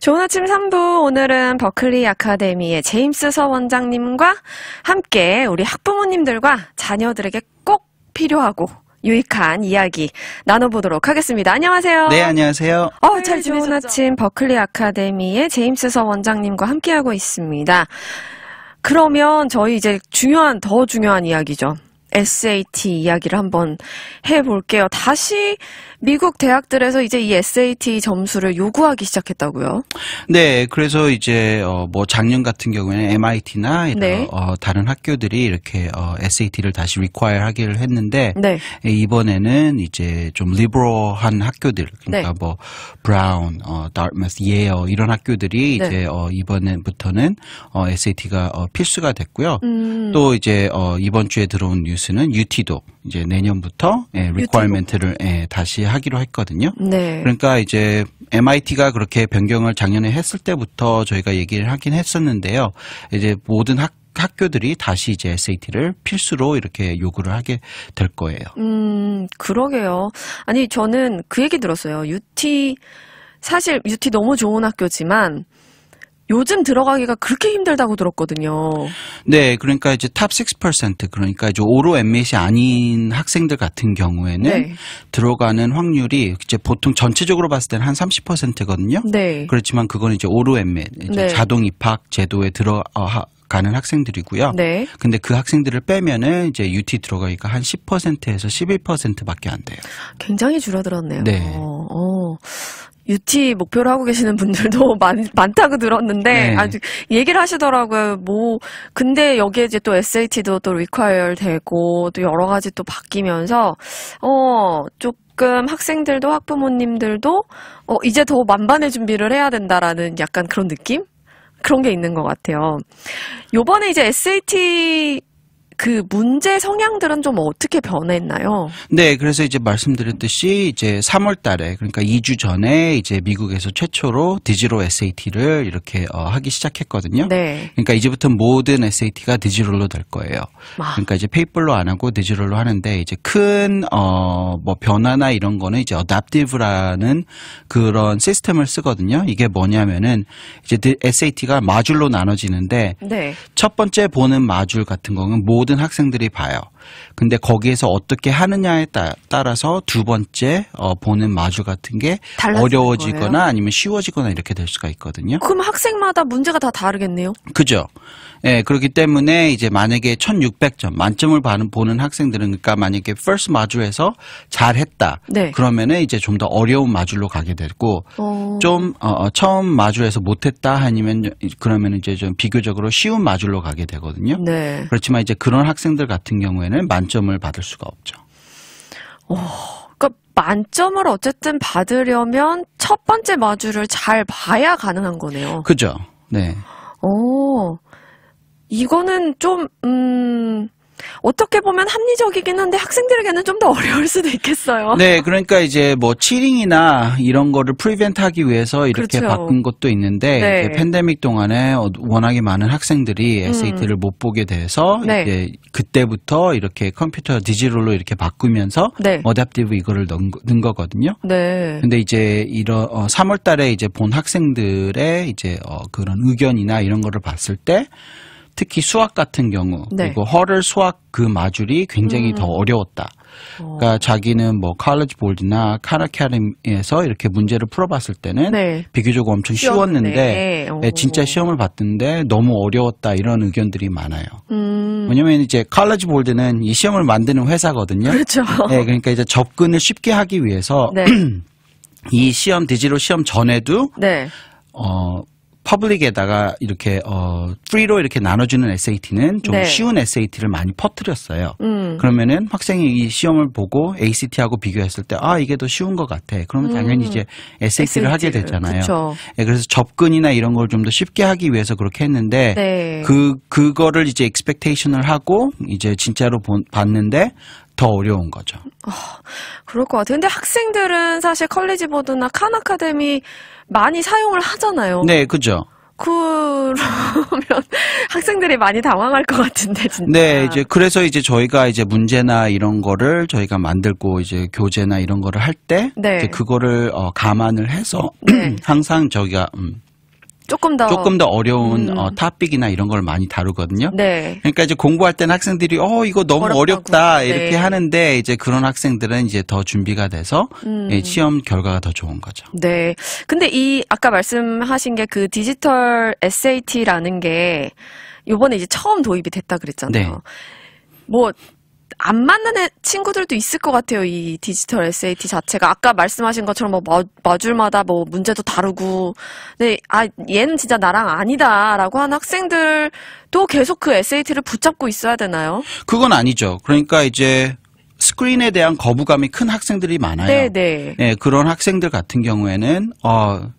좋은 아침 3부 오늘은 버클리 아카데미의 제임스 서 원장님과 함께 우리 학부모님들과 자녀들에게 꼭 필요하고 유익한 이야기 나눠보도록 하겠습니다. 안녕하세요. 네, 안녕하세요. 어, 네, 잘 좋은 아침 버클리 아카데미의 제임스 서 원장님과 함께하고 있습니다. 그러면 저희 이제 중요한, 더 중요한 이야기죠. SAT 이야기를 한번 해볼게요. 다시 미국 대학들에서 이제 이 SAT 점수를 요구하기 시작했다고요? 네, 그래서 이제 어뭐 작년 같은 경우에는 MIT나 이런 네. 어 다른 학교들이 이렇게 어 SAT를 다시 require 하기를 했는데 네. 예, 이번에는 이제 좀 리버럴한 학교들 그러니까 네. 뭐 브라운, 어 다트머스, 예어 이런 학교들이 네. 이제 어 이번부터는 어 SAT가 어 필수가 됐고요. 음. 또 이제 어 이번 주에 들어온 뉴스는 UT도 이제 내년부터 예, r e m e n t 를 예, 다시 하기로 했거든요. 네. 그러니까 이제 MIT가 그렇게 변경을 작년에 했을 때부터 저희가 얘기를 하긴 했었는데요. 이제 모든 학 학교들이 다시 이제 SAT를 필수로 이렇게 요구를 하게 될 거예요. 음, 그러게요. 아니, 저는 그 얘기 들었어요. UT, 사실 UT 너무 좋은 학교지만 요즘 들어가기가 그렇게 힘들다고 들었거든요. 네, 그러니까 이제 탑 6% 그러니까 이제 오로 엠밋이 아닌 학생들 같은 경우에는 네. 들어가는 확률이 이제 보통 전체적으로 봤을 때는 한 30%거든요. 네. 그렇지만 그건 이제 오로 엠밋 네. 자동 입학 제도에 들어 어, 하, 가는 학생들이고요. 네. 근데 그 학생들을 빼면은 이제 UT 들어가기가 한 10%에서 11%밖에 안 돼요. 굉장히 줄어들었네요. 네. 어, 어. 유티 목표를 하고 계시는 분들도 많, 많다고 들었는데 네. 아주 얘기를 하시더라고요. 뭐 근데 여기에 이제 또 SAT도 또 리콰이어 되고 또 여러 가지 또 바뀌면서 어 조금 학생들도 학부모님들도 어 이제 더 만반의 준비를 해야 된다라는 약간 그런 느낌? 그런 게 있는 것 같아요. 요번에 이제 SAT 그 문제 성향들은 좀 어떻게 변했나요? 네, 그래서 이제 말씀드렸듯이 이제 3월 달에 그러니까 2주 전에 이제 미국에서 최초로 디지로 SAT를 이렇게 어, 하기 시작했거든요. 네. 그러니까 이제부터 모든 SAT가 디지털로 될 거예요. 아. 그러니까 이제 페이퍼로 안 하고 디지털로 하는데 이제 큰 어 뭐 변화나 이런 거는 이제 어답티브라는 그런 시스템을 쓰거든요. 이게 뭐냐면은 이제 SAT가 마줄로 나눠지는데 네. 첫 번째 보는 마줄 같은 거는 모든 모든 학생들이 봐요. 근데 거기에서 어떻게 하느냐에 따, 라서두 번째 어, 보는 마주 같은 게 어려워지거나 거예요? 아니면 쉬워지거나 이렇게 될 수가 있거든요. 그럼 학생마다 문제가 다 다르겠네요. 그죠. 예, 그렇기 때문에 이제 만약에 1600점 만점을 받는 보는 학생들은 그러니까 만약에 f 스 r 마주에서 잘 했다. 네. 그러면은 이제 좀 더 어려운 마주로 가게 되고 어. 좀 어, 어, 처음 마주해서 못했다 아니면 그러면 이제 좀 비교적으로 쉬운 마주로 가게 되거든요. 네. 그렇지만 이제 그런 학생들 같은 경우에는 만점을 받을 수가 없죠. 오, 어, 그러니까 만점을 어쨌든 받으려면 첫 번째 마주를 잘 봐야 가능한 거네요. 그죠. 네. 오, 어, 이거는 좀 음. 어떻게 보면 합리적이긴 한데 학생들에게는 좀 더 어려울 수도 있겠어요. 네, 그러니까 이제 뭐 치링이나 이런 거를 프리벤트하기 위해서 이렇게 그렇죠. 바꾼 것도 있는데 네. 팬데믹 동안에 어, 워낙에 많은 학생들이 SAT를 음. 못 보게 돼서 네. 이제 그때부터 이렇게 컴퓨터 디지털로 이렇게 바꾸면서 네. 어댑티브 이거를 넣은, 넣은, 거거든요. 네. 근데 이제 이런 어, 3월 달에 이제 본 학생들의 이제 어, 그런 의견이나 이런 거를 봤을 때 특히 수학 같은 경우 네. 그리고 허를 수학 그 마줄이 굉장히 음. 더 어려웠다. 그러니까 어. 자기는 뭐 칼리지 볼드나 카라케아림에서 이렇게 문제를 풀어봤을 때는 네. 비교적 엄청 쉬웠는데 어. 네. 진짜 시험을 봤는데 너무 어려웠다 이런 의견들이 많아요. 음. 왜냐면 이제 칼리지 볼드는 이 시험을 만드는 회사거든요. 그렇죠. 네, 그러니까 이제 접근을 쉽게 하기 위해서 네. 이 시험 디지로 시험 전에도 네. 어 퍼블릭에다가 이렇게 어 프리로 이렇게 나눠주는 SAT는 좀 네. 쉬운 SAT를 많이 퍼뜨렸어요. 음. 그러면은 학생이 이 시험을 보고 ACT하고 비교했을 때아 이게 더 쉬운 것 같아. 그러면 당연히 음. 이제 SAT를 SAT. 하게 되잖아요. 네, 그래서 접근이나 이런 걸 좀 더 쉽게 하기 위해서 그렇게 했는데 네. 그 그거를 이제 익스펙테이션을 하고 이제 진짜로 본, 봤는데 더 어려운 거죠. 어, 그럴 것 같아요. 근데 학생들은 사실 컬리지 보드나 칸 아카데미 많이 사용을 하잖아요. 네, 그죠. 그러면 학생들이 많이 당황할 것 같은데 진짜. 네, 이제 그래서 이제 저희가 이제 문제나 이런 거를 저희가 만들고 이제 교재나 이런 거를 할때 네. 그거를 어, 감안을 해서 네. 항상 저희가 음, 조금 더 조금 더 어려운 음. 어, 탑픽이나 이런 걸 많이 다루거든요. 네. 그러니까 이제 공부할 때는 학생들이 어 이거 너무 어렵다고. 어렵다 네. 이렇게 네. 하는데 이제 그런 학생들은 이제 더 준비가 돼서 예, 음. 예, 시험 결과가 더 좋은 거죠. 네. 근데 이 아까 말씀하신 게 그 디지털 SAT라는 게 요번에 이제 처음 도입이 됐다 그랬잖아요. 네. 뭐안 맞는 친구들도 있을 것 같아요. 이 디지털 SAT 자체가 아까 말씀하신 것처럼 뭐 마, 마줄마다 뭐 문제도 다르고, 네, 아 얘는 진짜 나랑 아니다라고 하는 학생들도 계속 그 SAT를 붙잡고 있어야 되나요? 그건 아니죠. 그러니까 이제 스크린에 대한 거부감이 큰 학생들이 많아요. 네네. 네. 네, 그런 학생들 같은 경우에는 어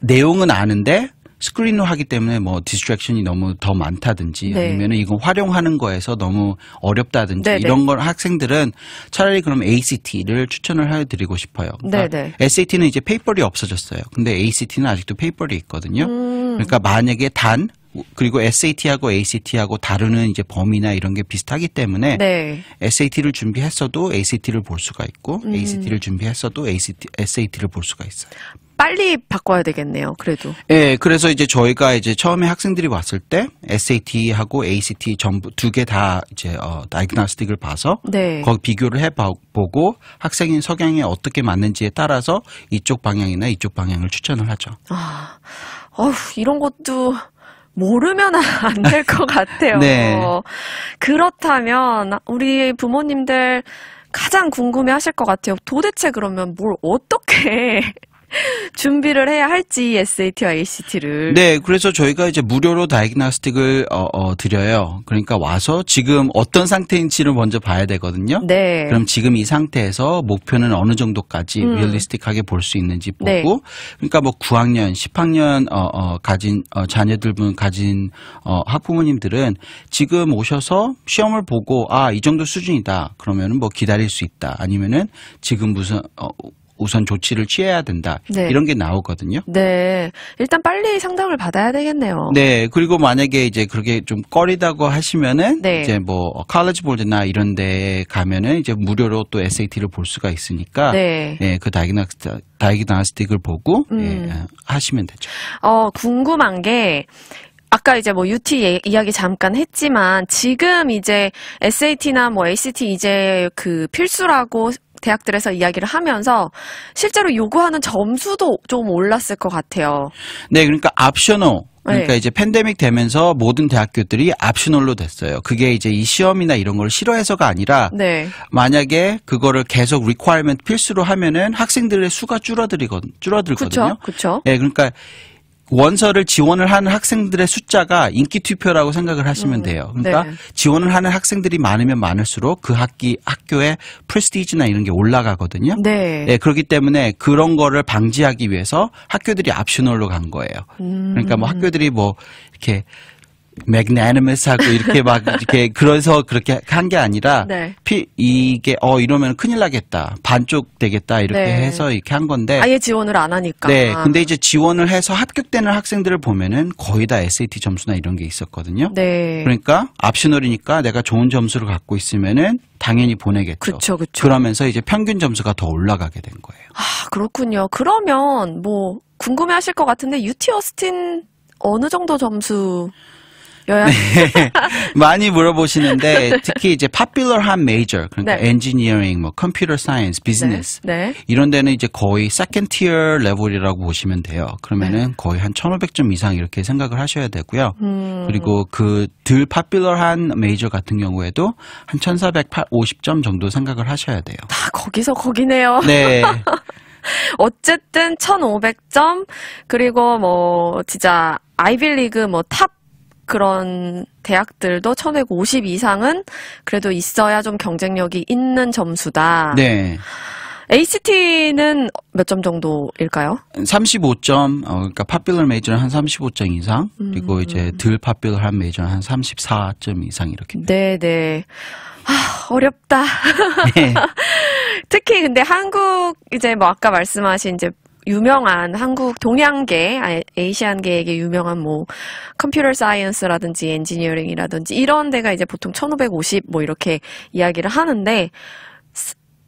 내용은 아는데 스크린으로 하기 때문에 뭐 디스트랙션이 너무 더 많다든지 네. 아니면은 이거 활용하는 거에서 너무 어렵다든지 네네. 네. 이런 걸 학생들은 차라리 그럼 ACT를 추천을 해드리고 싶어요. 그러니까 네, 네. SAT는 이제 페이퍼리 없어졌어요. 근데 ACT는 아직도 페이퍼리 있거든요. 음. 그러니까 만약에 단 그리고 SAT하고 ACT하고 다루는 이제 범위나 이런 게 비슷하기 때문에 네. SAT를 준비했어도 ACT를 볼 수가 있고 음. ACT를 준비했어도 ACT, SAT를 볼 수가 있어요. 빨리 바꿔야 되겠네요. 그래도. 예, 네, 그래서 이제 저희가 이제 처음에 학생들이 왔을 때 SAT하고 ACT 전부 두 개 다 이제 어 다이그나스틱을 봐서 네. 거기 비교를 해 보고 학생인 석양에 어떻게 맞는지에 따라서 이쪽 방향이나 이쪽 방향을 추천을 하죠. 아. 어휴, 이런 것도 모르면 안 될 것 같아요. 네. 그렇다면 우리 부모님들 가장 궁금해 하실 것 같아요. 도대체 그러면 뭘 어떻게 준비를 해야 할지 SAT와 ACT를. 네, 그래서 저희가 이제 무료로 다이그나스틱을 어, 어, 드려요. 그러니까 와서 지금 어떤 상태인지를 먼저 봐야 되거든요. 네. 그럼 지금 이 상태에서 목표는 어느 정도까지 음. 리얼리스틱하게 볼 수 있는지 보고, 네. 그러니까 뭐 9학년, 10학년 어, 어, 가진 어, 자녀들분 가진 어, 학부모님들은 지금 오셔서 시험을 보고 아 이 정도 수준이다. 그러면은 뭐 기다릴 수 있다. 아니면은 지금 무슨 어, 우선 조치를 취해야 된다. 네. 이런 게 나오거든요. 네. 일단 빨리 상담을 받아야 되겠네요. 네. 그리고 만약에 이제 그렇게 좀 꺼리다고 하시면은 네. 이제 뭐 칼리지 볼드나 이런 데 가면은 이제 무료로 또 SAT를 볼 수가 있으니까 네. 네그 예, 다이그나스틱 다이그나스틱을 보고 음. 예, 하시면 되죠. 어, 궁금한 게 아까 이제 뭐 UT 예, 이야기 잠깐 했지만 지금 이제 SAT나 뭐 ACT 이제 그 필수라고 대학들에서 이야기를 하면서 실제로 요구하는 점수도 좀 올랐을 것 같아요. 네, 그러니까 압셔노 그러니까 네. 이제 팬데믹 되면서 모든 대학교들이 압셔널로 됐어요. 그게 이제 이 시험이나 이런 걸 싫어해서가 아니라 네. 만약에 그거를 계속 r r e q u i 리퀘어먼트 필수로 하면은 학생들의 수가 줄어들이건 줄어들거든요. 그렇죠. 네, 그러니까 원서를 지원을 하는 학생들의 숫자가 인기 투표라고 생각을 하시면 음, 돼요. 그러니까 네. 지원을 하는 학생들이 많으면 많을수록 그 학기 학교의 프레스티지나 이런 게 올라가거든요. 네. 네 그렇기 때문에 그런 거를 방지하기 위해서 학교들이 압슈널로 간 거예요. 음. 그러니까 뭐 학교들이 뭐 이렇게 맥나니머스하고 이렇게 막 이렇게 그래서 그렇게 한 게 아니라 네. 피, 이게 어 이러면 큰일 나겠다 반쪽 되겠다 이렇게 네. 해서 이렇게 한 건데 아예 지원을 안 하니까 네 아. 근데 이제 지원을 해서 합격되는 학생들을 보면은 거의 다 SAT 점수나 이런 게 있었거든요 네. 그러니까 압시호이니까 내가 좋은 점수를 갖고 있으면은 당연히 보내겠죠. 그렇죠, 그렇죠. 그러면서 이제 평균 점수가 더 올라가게 된 거예요. 아 그렇군요. 그러면 뭐 궁금해하실 것 같은데 유티 어스틴 어느 정도 점수 네. 많이 물어보시는데 네. 특히 이제 파퓰러한 메이저 그러니까 네. 엔지니어링, 뭐 컴퓨터 사이언스, 비즈니스 이런 데는 이제 거의 second 세컨 e 어 레벨이라고 보시면 돼요. 그러면은 네. 거의 한 1,500점 이상 이렇게 생각을 하셔야 되고요. 음. 그리고 그덜 파퓰러한 메이저 같은 경우에도 한 1,450점 정도 생각을 하셔야 돼요. 다 거기서 거기네요. 네. 어쨌든 1,500점 그리고 뭐 진짜 아이빌리그 뭐탑 그런 대학들도 1,150 이상은 그래도 있어야 좀 경쟁력이 있는 점수다. 네. ACT는 몇 점 정도일까요? 35점, 어, 그러니까 파퓰러 메이저는 한 35점 이상, 음. 그리고 이제 들 파퓰러 한 메이저는 한 34점 이상 이렇게. 네네. 네. 아, 어렵다. 네. 특히 근데 한국 이제 뭐 아까 말씀하신 이제 유명한 한국 동양계, 에이시안계에게 유명한 뭐 컴퓨터 사이언스라든지 엔지니어링이라든지 이런 데가 이제 보통 1550뭐 이렇게 이야기를 하는데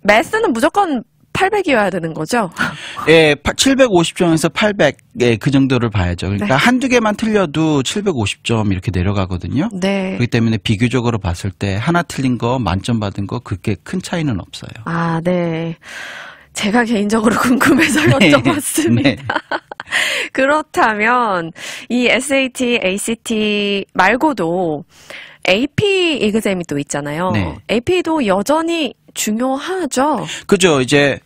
매스는 무조건 800이어야 되는 거죠? 예, 750점에서 800, 예, 그 정도를 봐야죠. 그러니까 네. 한두 개만 틀려도 750점 이렇게 내려가거든요. 네. 그렇기 때문에 비교적으로 봤을 때 하나 틀린 거, 만점 받은 거, 그게 큰 차이는 없어요. 아, 네. 제가 개인적으로 궁금해서 네, 여쭤봤습니다. 네. 그렇다면 이 SAT, ACT 말고도 AP 이그잼이 또 있잖아요. 네. AP도 여전히 중요하죠. 그죠. 이제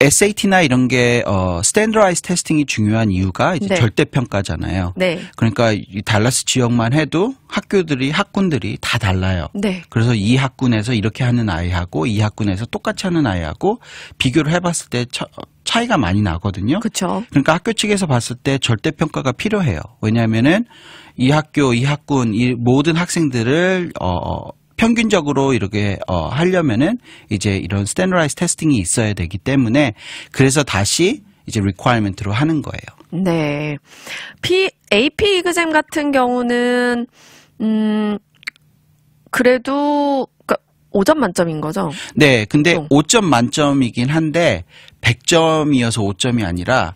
SAT나 이런 게 어, 스탠드라이즈 테스팅이 중요한 이유가 이제 네. 절대 평가잖아요. 네. 그러니까 이 달라스 지역만 해도 학교들이 학군들이 다 달라요. 네. 그래서 이 학군에서 이렇게 하는 아이하고 이 학군에서 똑같이 하는 아이하고 비교를 해봤을 때 처, 차이가 많이 나거든요. 그렇 그러니까 학교 측에서 봤을 때 절대 평가가 필요해요. 왜냐하면은 이 학교, 이 학군, 이 모든 학생들을 어, 어 평균적으로 이렇게 어 하려면은 이제 이런 스탠드라이즈 테스팅이 있어야 되기 때문에 그래서 다시 이제 리퀘어먼트로 하는 거예요. 네. P, AP 이그잼 같은 경우는 음 그래도 그까 그러니까 5점 만점인 거죠? 네. 근데 어. 5점 만점이긴 한데 100점이어서 5점이 아니라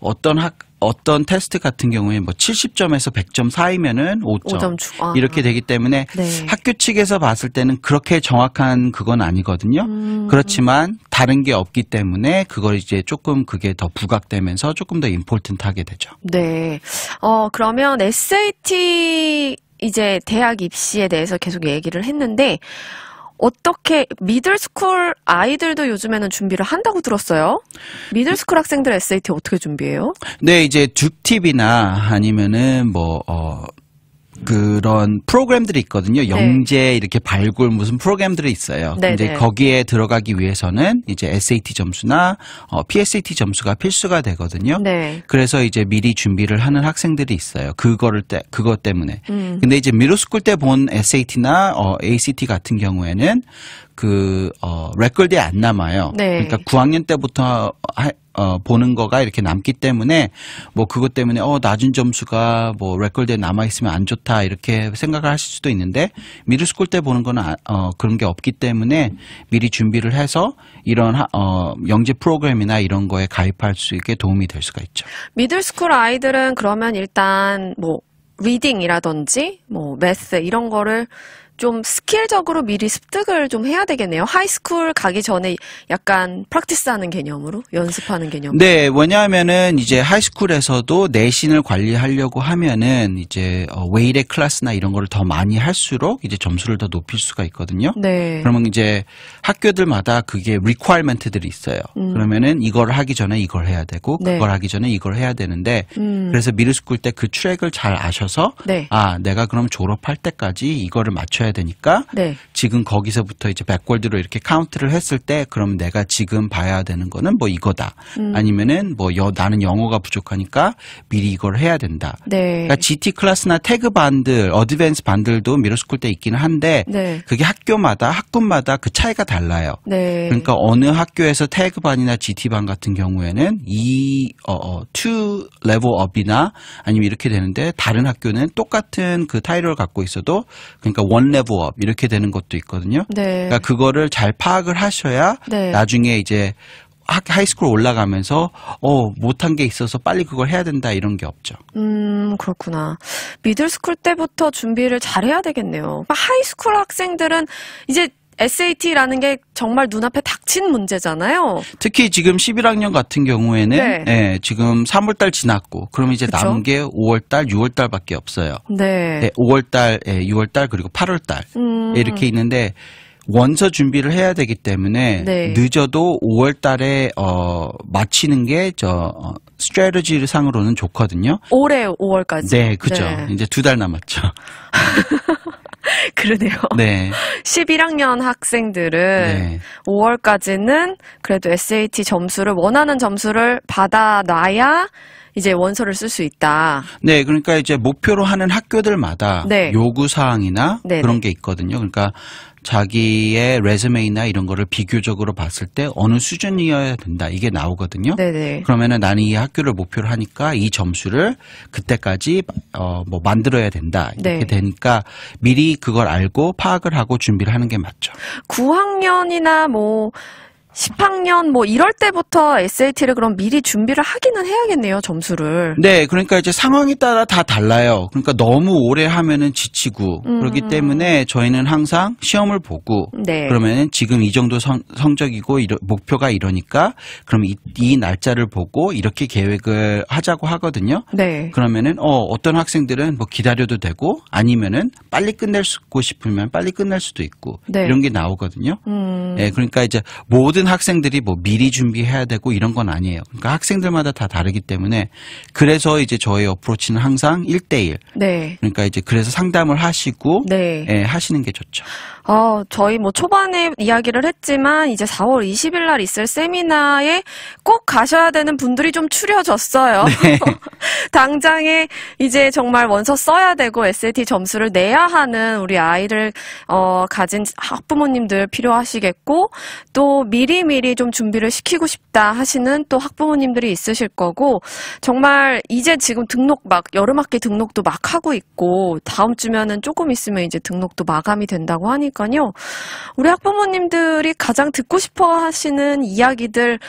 어떤 학 어떤 테스트 같은 경우에 뭐 70점에서 100점 사이면은 5점, 5점 아. 이렇게 되기 때문에 네. 학교 측에서 봤을 때는 그렇게 정확한 그건 아니거든요. 음. 그렇지만 다른 게 없기 때문에 그걸 이제 조금 그게 더 부각되면서 조금 더 임폴튼트하게 되죠. 네. 어 그러면 SAT 이제 대학 입시에 대해서 계속 얘기를 했는데 어떻게 미들스쿨 아이들도 요즘에는 준비를 한다고 들었어요. 미들스쿨 학생들 SAT 어떻게 준비해요? 네, 이제 듀팁이나 아니면은 뭐 어, 그런 프로그램들이 있거든요. 네. 영재 네. 이렇게 발굴 무슨 프로그램들이 있어요. 네, 근데 네. 거기에 들어가기 위해서는 이제 SAT 점수나 어, PSAT 점수가 필수가 되거든요. 네. 그래서 이제 미리 준비를 하는 학생들이 있어요. 그거를 때 그것 때문에. 음. 근데 이제 미로스쿨 때 본 SAT나 어, ACT 같은 경우에는 그, 어, 레코드에안 남아요. 네. 그러니까 9학년 때부터 하, 어, 보는 거가 이렇게 남기 때문에 뭐 그것 때문에 어 낮은 점수가 뭐레코드에 남아 있으면 안 좋다 이렇게 생각을 하실 수도 있는데 미드스쿨 때 보는 거는 아, 어 그런 게 없기 때문에 미리 준비를 해서 이런 하, 어 영재 프로그램이나 이런 거에 가입할 수 있게 도움이 될 수가 있죠. 미들스쿨 아이들은 그러면 일단 뭐 리딩이라든지 뭐 매스 이런 거를 좀 스킬적으로 미리 습득을 좀 해야 되겠네요. 하이스쿨 가기 전에 약간 프랙티스하는 개념으로 연습하는 개념. 으로 네, 왜냐하면은 이제 하이스쿨에서도 내신을 관리하려고 하면은 이제 웨일의 어, 클래스나 이런 거를 더 많이 할수록 이제 점수를 더 높일 수가 있거든요. 네. 그러면 이제 학교들마다 그게 리퀘어먼트들이 있어요. 음. 그러면은 이걸 하기 전에 이걸 해야 되고 네. 그걸 하기 전에 이걸 해야 되는데 음. 그래서 미르스쿨 때 그 트랙을 잘 아셔서 네. 아 내가 그럼 졸업할 때까지 이거를 맞춰야 맞춰야 되니까 네. 지금 거기서부터 이제 백골드로 이렇게 카운트를 했을 때 그럼 내가 지금 봐야 되는 거는 뭐 이거다. 음. 아니면은 뭐 여, 나는 영어가 부족하니까 미리 이걸 해야 된다. 네. 그러니까 GT 클래스나 태그 반들, 어드밴스 반들도 미러스쿨 때 있기는 한데 네. 그게 학교마다 학군마다 그 차이가 달라요. 네. 그러니까 어느 학교에서 태그 반이나 GT 반 같은 경우에는 이2레버 업이나 어, 어, 아니면 이렇게 되는데 다른 학교는 똑같은 그 타이틀을 갖고 있어도 그러니까 원 레벨 부업 이렇게 되는 것도 있거든요. 네. 그러니까 그거를 잘 파악을 하셔야 네. 나중에 이제 하이스쿨 올라가면서 어 못한 게 있어서 빨리 그걸 해야 된다 이런 게 없죠. 음 그렇구나. 미들스쿨 때부터 준비를 잘 해야 되겠네요. 하이스쿨 학생들은 이제 SAT라는 게 정말 눈앞에 닥친 문제잖아요. 특히 지금 11학년 같은 경우에는 네. 예, 지금 3월달 지났고 그럼 이제 그쵸? 남은 게 5월달, 6월달밖에 없어요. 네. 네 예, 5월달, 예, 6월달 그리고 8월달 음. 이렇게 있는데 원서 준비를 해야 되기 때문에 네. 늦어도 5월 달에 어 마치는 게저 어, 스트레지 상으로는 좋거든요. 올해 5월까지. 네, 그죠. 네. 이제 두 달 남았죠. 그러네요. 네. 11학년 학생들은 네. 5월까지는 그래도 SAT 점수를 원하는 점수를 받아놔야 이제 원서를 쓸 수 있다. 네, 그러니까 이제 목표로 하는 학교들마다 네. 요구 사항이나 네 그런 네. 게 있거든요. 그러니까 자기의 레즈메이나 이런 거를 비교적으로 봤을 때 어느 수준이어야 된다 이게 나오거든요. 네네. 네. 그러면은 나는 이 학교를 목표로 하니까 이 점수를 그때까지 어뭐 만들어야 된다 이렇게 네. 되니까 미리 그걸 알고 파악을 하고 준비를 하는 게 맞죠. 9학년이나 뭐 10학년 뭐 이럴 때부터 SAT를 그럼 미리 준비를 하기는 해야겠네요, 점수를. 네, 그러니까 이제 상황에 따라 다 달라요. 그러니까 너무 오래 하면은 지치고 음. 그렇기 때문에 저희는 항상 시험을 보고 네. 그러면은 지금 이 정도 성, 성적이고 이러, 목표가 이러니까 그럼 이, 이, 날짜를 보고 이렇게 계획을 하자고 하거든요. 네. 그러면은 어, 어떤 학생들은 뭐 기다려도 되고 아니면은 빨리 끝낼 수고 싶으면 빨리 끝낼 수도 있고 네. 이런 게 나오거든요. 음. 네, 그러니까 이제 모든 모든 학생들이 뭐 미리 준비해야 되고 이런 건 아니에요. 그러니까 학생들마다 다 다르기 때문에 그래서 이제 저희 어프로치는 항상 1대1. 네. 그러니까 이제 그래서 상담을 하시고 네. 예, 하시는 게 좋죠. 어, 저희 뭐 초반에 이야기를 했지만 이제 4월 20일 날 있을 세미나에 꼭 가셔야 되는 분들이 좀 추려졌어요. 네. 당장에 이제 정말 원서 써야 되고 SAT 점수를 내야 하는 우리 아이들 어, 가진 아, 학부모님들 필요하시겠고 또 미리 미리미리 좀 준비를 시키고 싶다 하시는 또 학부모님들이 있으실 거고 정말 이제 지금 등록 막 여름학기 등록도 막 하고 있고 다음 주면은 조금 있으면 이제 등록도 마감이 된다고 하니까요. 우리 학부모님들이 가장 듣고 싶어 하시는 이야기들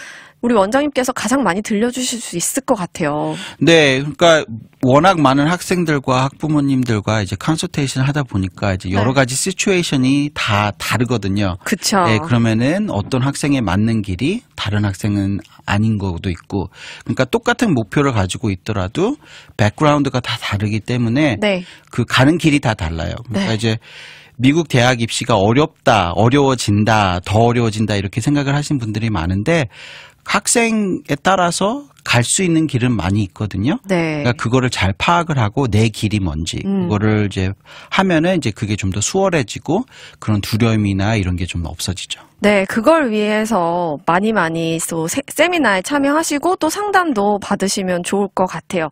우리 원장님께서 가장 많이 들려주실 수 있을 것 같아요. 네, 그러니까 워낙 많은 학생들과 학부모님들과 이제 컨설테이션 하다 보니까 이제 네. 여러 가지 시츄에이션이 다 다르거든요. 그렇죠. 네, 그러면은 어떤 학생에 맞는 길이 다른 학생은 아닌 것도 있고, 그러니까 똑같은 목표를 가지고 있더라도 백그라운드가 다 다르기 때문에 네. 그 가는 길이 다 달라요. 그러니까 네. 이제 미국 대학 입시가 어렵다, 어려워진다, 더 어려워진다 이렇게 생각을 하신 분들이 많은데 학생에 따라서 갈 수 있는 길은 많이 있거든요. 네. 그러니까 그거를 잘 파악을 하고 내 길이 뭔지 음. 그거를 이제 하면은 이제 그게 좀 더 수월해지고 그런 두려움이나 이런 게 좀 없어지죠. 네, 그걸 위해서 많이 많이 또 세미나에 참여하시고 또 상담도 받으시면 좋을 것 같아요.